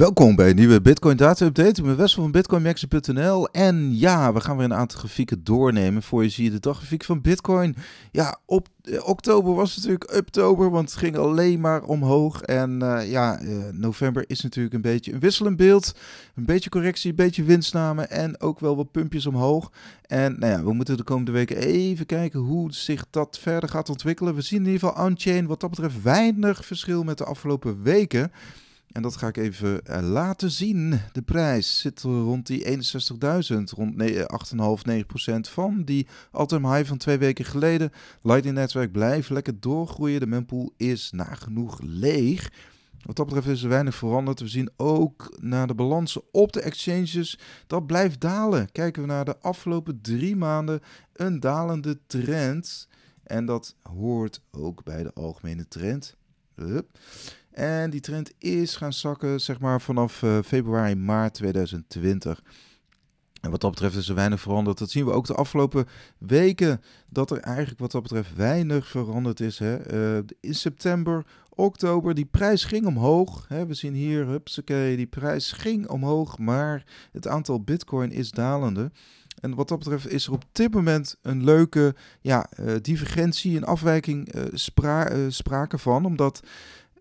Welkom bij een nieuwe Bitcoin Data Update ben Wessel van bitcoinmagazine.nl. En ja, we gaan weer een aantal grafieken doornemen. Voor je zie je de daggrafiek van Bitcoin. Ja, op eh, oktober was het natuurlijk oktober, want het ging alleen maar omhoog. En eh, ja, eh, november is natuurlijk een beetje een wisselend beeld. Een beetje correctie, een beetje winstname en ook wel wat pumpjes omhoog. En nou ja, we moeten de komende weken even kijken hoe zich dat verder gaat ontwikkelen. We zien in ieder geval on-chain wat dat betreft weinig verschil met de afgelopen weken. En dat ga ik even eh, laten zien. De prijs zit rond die 61.000, rond 8,5-9% eh, van die all high van twee weken geleden. Lightning Netwerk blijft lekker doorgroeien. De mempool is nagenoeg leeg. Wat dat betreft is er weinig veranderd. We zien ook naar de balansen op de exchanges. Dat blijft dalen. Kijken we naar de afgelopen drie maanden een dalende trend. En dat hoort ook bij de algemene trend. En die trend is gaan zakken zeg maar, vanaf eh, februari, maart 2020. En wat dat betreft is er weinig veranderd. Dat zien we ook de afgelopen weken. Dat er eigenlijk wat dat betreft weinig veranderd is. Hè. Eh, in september, oktober, die prijs ging omhoog. Hè. We zien hier, hupsakee, die prijs ging omhoog. Maar het aantal bitcoin is dalende. En wat dat betreft is er op dit moment een leuke ja, eh, divergentie, een afwijking uh, sprake van. Omdat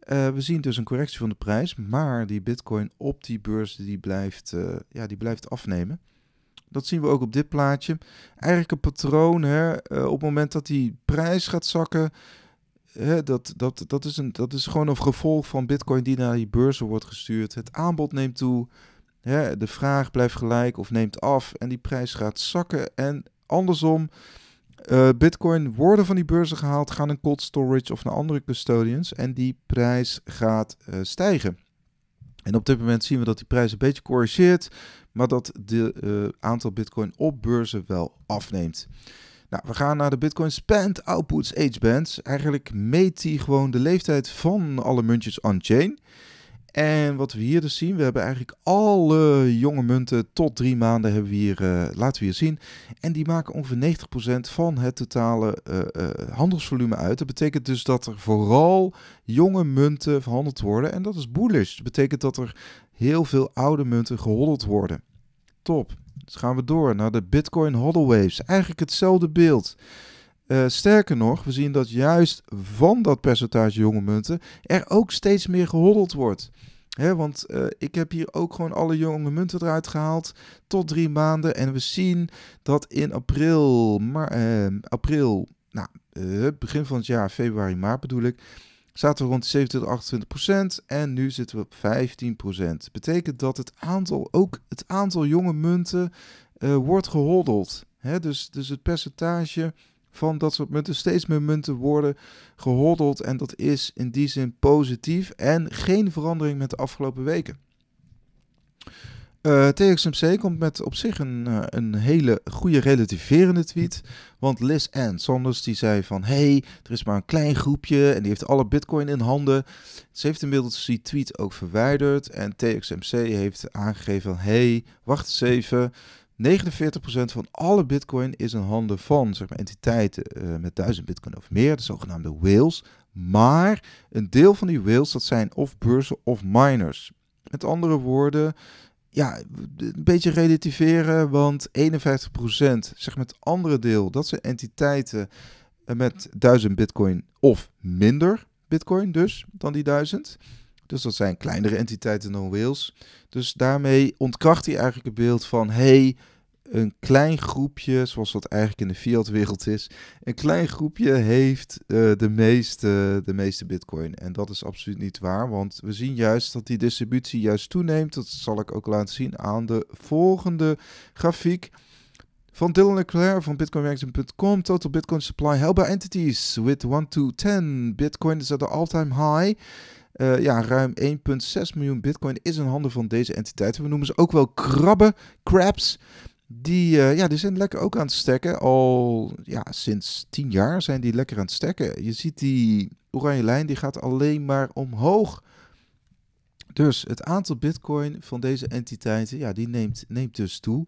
we zien dus een correctie van de prijs, maar die bitcoin op die beurs die blijft, ja, die blijft afnemen. Dat zien we ook op dit plaatje. Eigenlijk een patroon, hè, op het moment dat die prijs gaat zakken... dat, dat, dat, is een, dat is gewoon een gevolg van Bitcoin die naar die beurzen wordt gestuurd. Het aanbod neemt toe, de vraag blijft gelijk of neemt af en die prijs gaat zakken. En andersom, eh, Bitcoin worden van die beurzen gehaald, gaan in cold storage of naar andere custodians en die prijs gaat eh, stijgen. En op dit moment zien we dat die prijs een beetje corrigeert, maar dat de eh, aantal Bitcoin op beurzen wel afneemt. Nou, we gaan naar de Bitcoin Spend Outputs Age Bands. Eigenlijk meet die gewoon de leeftijd van alle muntjes on-chain. En wat we hier dus zien, we hebben eigenlijk alle jonge munten tot drie maanden hebben we hier, eh, laten we hier zien. En die maken ongeveer 90% van het totale eh, eh, handelsvolume uit. Dat betekent dus dat er vooral jonge munten verhandeld worden. En dat is bullish. Dat betekent dat er heel veel oude munten gehoddeld worden. Top. Dus gaan we door naar de Bitcoin hodl waves. Eigenlijk hetzelfde beeld. Eh, sterker nog, we zien dat juist van dat percentage jonge munten er ook steeds meer gehoddeld wordt. want eh, ik heb hier ook gewoon alle jonge munten eruit gehaald tot drie maanden. En we zien dat in april, maar, ehm, april nou, eh, begin van het jaar, februari, maart bedoel ik, zaten we rond 27, 28 En nu zitten we op 15 procent. Betekent dat het aantal, ook het aantal jonge munten wordt gehoddeld. dus, dus het percentage van dat soort munten. Steeds meer munten worden gehoddeld en dat is in die zin positief en geen verandering met de afgelopen weken. Eh, TXMC komt met op zich een, eh, een hele goede relativerende tweet. Want Liz Ann Sanders die zei van... hey, er is maar een klein groepje en die heeft alle bitcoin in handen. Ze heeft inmiddels die tweet ook verwijderd. En TXMC heeft aangegeven van... hey, wacht eens even. 49% van alle bitcoin is in handen van zeg maar, entiteiten eh, met 1000 bitcoin of meer, de zogenaamde whales. Maar een deel van die whales, dat zijn of beurzen of miners. Met andere woorden, ja, een beetje relativeren, want 51%, zeg maar het andere deel, dat zijn entiteiten eh, met 1000 bitcoin of minder bitcoin dus dan die 1000. Dus dat zijn kleinere entiteiten dan Wales. Dus daarmee ontkracht hij eigenlijk het beeld van hey, een klein groepje, zoals dat eigenlijk in de fiat-wereld is, een klein groepje heeft eh, de, meeste, de meeste bitcoin. En dat is absoluut niet waar, want we zien juist dat die distributie juist toeneemt. Dat zal ik ook laten zien aan de volgende grafiek. Van Dylan Leclerc van BitcoinMagazine.com. Total Bitcoin supply held by entities with 1 to 10. Bitcoin is at the all-time high. Eh, ja, ruim 1,6 miljoen bitcoin is in handen van deze entiteiten. We noemen ze ook wel krabben, crabs. Die, eh, ja, die zijn lekker ook aan het stekken. Al ja, sinds 10 jaar zijn die lekker aan het stekken. Je ziet die oranje lijn, die gaat alleen maar omhoog. Dus het aantal bitcoin van deze entiteiten, ja, die neemt, neemt dus toe.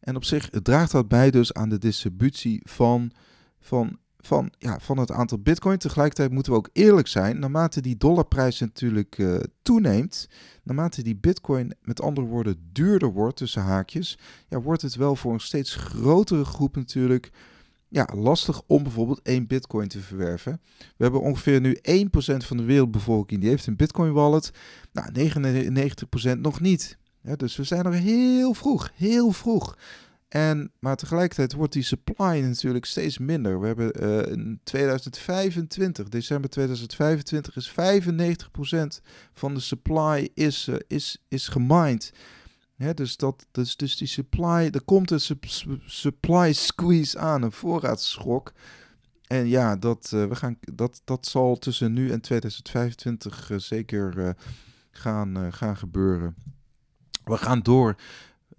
En op zich draagt dat bij dus aan de distributie van, van van, ja, van het aantal bitcoin. Tegelijkertijd moeten we ook eerlijk zijn. Naarmate die dollarprijs natuurlijk uh, toeneemt, naarmate die bitcoin met andere woorden duurder wordt tussen haakjes, ja, wordt het wel voor een steeds grotere groep natuurlijk ja, lastig om bijvoorbeeld één bitcoin te verwerven. We hebben ongeveer nu 1% van de wereldbevolking die heeft een bitcoin wallet. Nou, 99% nog niet. dus we zijn nog heel vroeg, heel vroeg. En, maar tegelijkertijd wordt die supply natuurlijk steeds minder. We hebben eh, in 2025, december 2025, is 95% van de supply is, eh, is, is gemined. dus, dat, dus, dus die supply, er komt een supply squeeze aan, een voorraadschok. En ja, dat, eh, we gaan, dat, dat zal tussen nu en 2025 zeker gaan, gaan gebeuren. We gaan door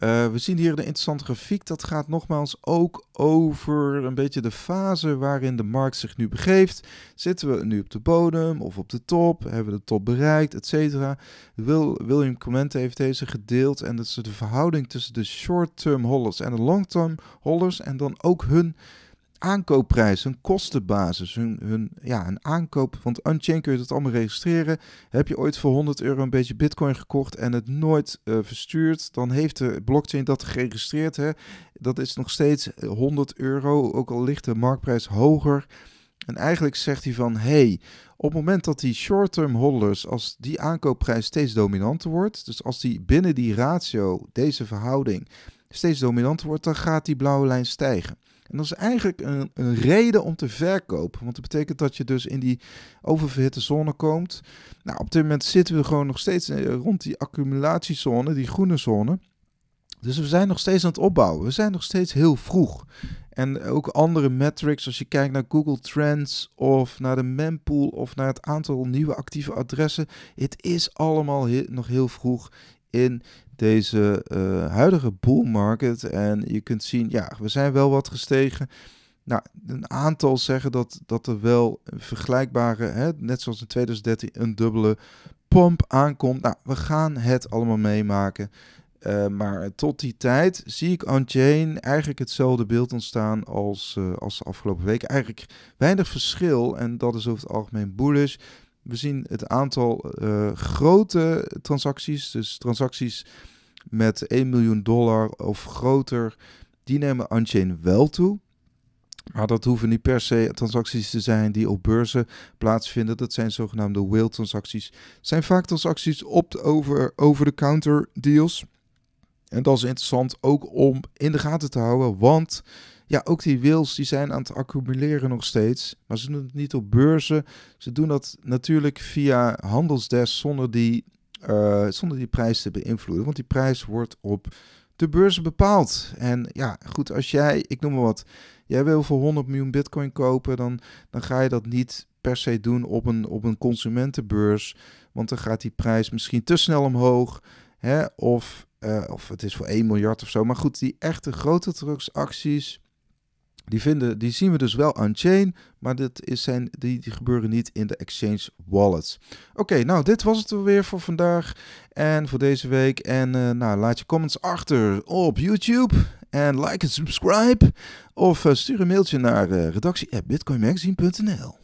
eh, we zien hier een interessante grafiek. Dat gaat nogmaals ook over een beetje de fase waarin de markt zich nu begeeft. Zitten we nu op de bodem of op de top? Hebben we de top bereikt, et cetera? Wil, William Comment heeft deze gedeeld. En dat is de verhouding tussen de short-term holders en de long-term holders. En dan ook hun aankoopprijs, een kostenbasis, hun, hun, ja, een aankoop. Want on-chain kun je dat allemaal registreren. Heb je ooit voor 100 euro een beetje bitcoin gekocht en het nooit eh, verstuurd, dan heeft de blockchain dat geregistreerd. Hè? Dat is nog steeds 100 eh, euro, ook al ligt de marktprijs hoger. En eigenlijk zegt hij van, hey, op het moment dat die short-term holders, als die aankoopprijs steeds dominanter wordt, dus als die binnen die ratio, deze verhouding, steeds dominanter wordt, dan gaat die blauwe lijn stijgen. En dat is eigenlijk een, een reden om te verkopen. Want dat betekent dat je dus in die oververhitte zone komt. Nou, op dit moment zitten we gewoon nog steeds eh, rond die accumulatiezone, die groene zone. Dus we zijn nog steeds aan het opbouwen. We zijn nog steeds heel vroeg. En ook andere metrics, als je kijkt naar Google Trends of naar de mempool of naar het aantal nieuwe actieve adressen. Het is allemaal nog heel vroeg in deze eh, huidige bull market. En je kunt zien, ja, we zijn wel wat gestegen. Nou, een aantal zeggen dat, dat er wel vergelijkbare, hè, net zoals in 2013, een dubbele pomp aankomt. Nou, we gaan het allemaal meemaken. Eh, maar tot die tijd zie ik on-chain eigenlijk hetzelfde beeld ontstaan als, eh, als de afgelopen weken. Eigenlijk weinig verschil en dat is over het algemeen bullish. We zien het aantal eh, grote transacties, dus transacties met 1 miljoen dollar of groter, die nemen on-chain wel toe. Maar dat hoeven niet per se transacties te zijn die op beurzen plaatsvinden. Dat zijn zogenaamde whale transacties. Dat zijn vaak transacties op over, over de counter deals. En dat is interessant ook om in de gaten te houden, want ja, ook die wils die zijn aan het accumuleren nog steeds. Maar ze doen het niet op beurzen. Ze doen dat natuurlijk via handelsdesk zonder die, eh, zonder die prijs te beïnvloeden. Want die prijs wordt op de beurzen bepaald. En ja, goed, als jij, ik noem maar wat, jij wil voor 100 miljoen bitcoin kopen, dan, dan ga je dat niet per se doen op een, op een consumentenbeurs. Want dan gaat die prijs misschien te snel omhoog. Hè? Of, eh, of het is voor 1 miljard of zo. Maar goed, die echte grote drugsacties die, vinden, die zien we dus wel on-chain, maar dit is zijn, die, die gebeuren niet in de exchange wallets. Oké, nou dit was het weer voor vandaag en voor deze week. En eh, nou, laat je comments achter op YouTube en like en subscribe. Of eh, stuur een mailtje naar uh, eh, redactie@bitcoinmagazine.nl.